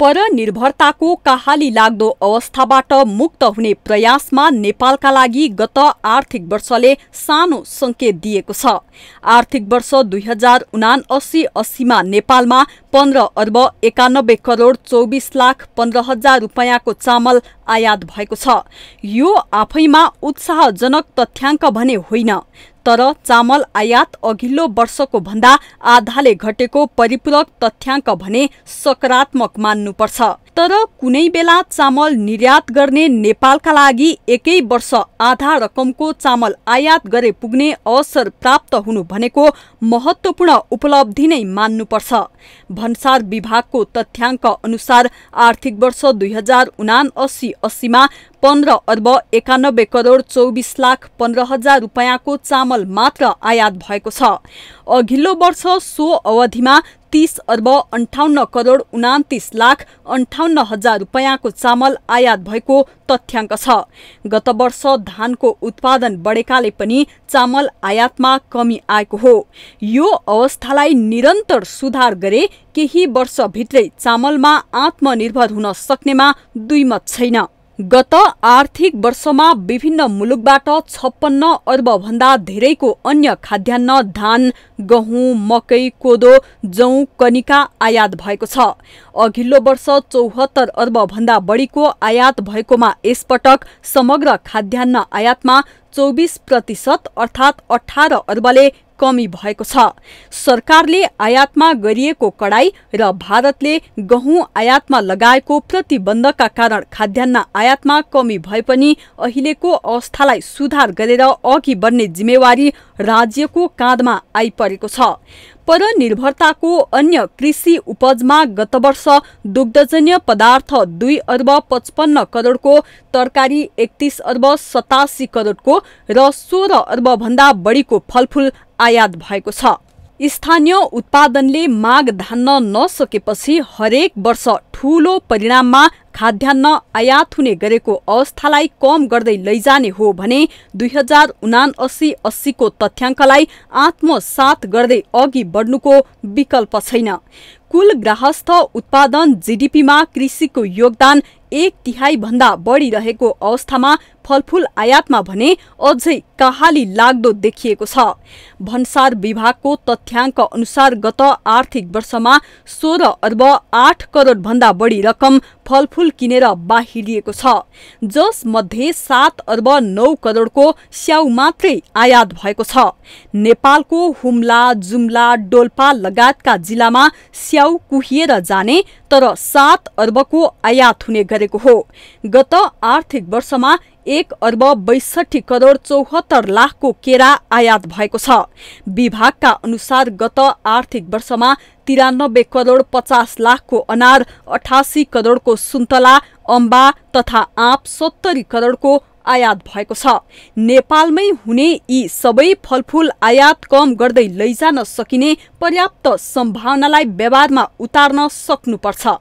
परनिर्भरताको काहाली लाग्दो अवस्थाबाट मुक्त हुने प्रयासमा नेपालका लागि गत आर्थिक वर्षले सानो सङ्केत दिएको छ आर्थिक वर्ष दुई हजार मा अस्सीमा नेपालमा पन्ध्र अर्ब एकानब्बे करोड चौबिस लाख पन्ध्र हजार रुपियाँको चामल आयात भएको छ यो आफैमा उत्साहजनक तथ्याङ्क भने होइन तर चामल आयात अघिल्लो वर्षको भन्दा आधाले घटेको परिपूरक तथ्याङ्क भने सकारात्मक मान्नुपर्छ तर कुनै बेला चामल निर्यात गर्ने नेपालका लागि एकै वर्ष आधा रकमको चामल आयात गरे पुग्ने अवसर प्राप्त हुनु भनेको महत्त्वपूर्ण उपलब्धि नै मान्नुपर्छ भन्सार विभागको तथ्याङ्क अनुसार आर्थिक वर्ष दुई हजार उना अस्सी अस्सीमा पन्ध्र अर्ब एकानब्बे करोड चौबिस लाख पन्ध्र हजार रुपियाँको चामल मात्र आयात भएको छ अघिल्लो वर्ष सो अवधिमा तीस अर्ब अन्ठाउन्न करोड उनातिस लाख अन्ठाउन्न हजार रुपियाँको चामल आयात भएको तथ्याङ्क छ गत वर्ष धानको उत्पादन बढेकाले पनि चामल आयातमा कमी आएको हो यो अवस्थालाई निरन्तर सुधार गरे केही वर्षभित्रै चामलमा आत्मनिर्भर हुन सक्नेमा दुई मत छैन गत आर्थिक वर्षमा विभिन्न मुलुकबाट छप्पन्न अर्बभन्दा धेरैको अन्य खाद्यान्न धान गहुँ मकै कोदो जौ कनिका आयात भएको छ अघिल्लो वर्ष चौहत्तर अर्बभन्दा बढीको आयात भएकोमा यसपटक समग्र खाद्यान्न आयातमा चौबिस प्रतिशत अर्थात् अठार अर्बले कमी भएको छ सरकारले आयातमा गरिएको कडाई र भारतले गहुँ आयातमा लगाएको प्रतिबन्धका कारण खाद्यान्न आयातमा कमी भए पनि अहिलेको अवस्थालाई सुधार गरेर अघि बढ्ने जिम्मेवारी राज्यको काँधमा आइपरेको छ परनिर्भरताको अन्य कृषि उपजमा गत वर्ष दुग्धजन्य पदार्थ दुई अर्ब पचपन्न करोडको तरकारी एकतिस अर्ब सतासी करोडको र सोह्र अर्बभन्दा बढीको फलफूल आयात भएको छ स्थानीय उत्पादनले माग धान्न नसकेपछि हरेक वर्ष ठूलो परिणाममा खाद्यान्न आयात हुने गरेको अवस्थालाई कम गर्दै लैजाने हो भने दुई हजार उनासी अस्सीको तथ्याङ्कलाई आत्मसात गर्दै अघि बढ्नुको विकल्प छैन कुल ग्राहस्थ उत्पादन जीडीपीमा कृषिको योगदान एक भन्दा बढी रहेको अवस्थामा फलफूल आयातमा भने अझै कहाली लाग्दो देखिएको छ भन्सार विभागको तथ्याङ्क अनुसार गत आर्थिक वर्षमा सोह्र अर्ब आठ करोड़ भन्दा बढी रकम फलफूल किनेर बाहिरिएको छ जसमध्ये सात अर्ब नौ करोडको स्याउ मात्रै आयात भएको छ नेपालको हुम्ला जुम्ला डोल्पा लगायतका जिल्लामा स्या स्याउ कुहिएर जाने तर सात अर्बको आयात हुने गरेको हो गत आर्थिक वर्षमा एक अर्ब बैसठी करोड़ चौहत्तर लाखको केरा आयात भएको छ विभागका अनुसार गत आर्थिक वर्षमा तिरानब्बे करोड़ पचास लाखको अनार अठासी करोड़को सुन्तला अम्बा तथा आँप सत्तरी करोड़को आयात भएको छ नेपालमै हुने यी सबै फलफूल आयात कम गर्दै लैजान सकिने पर्याप्त सम्भावनालाई व्यवहारमा उतार्न सक्नुपर्छ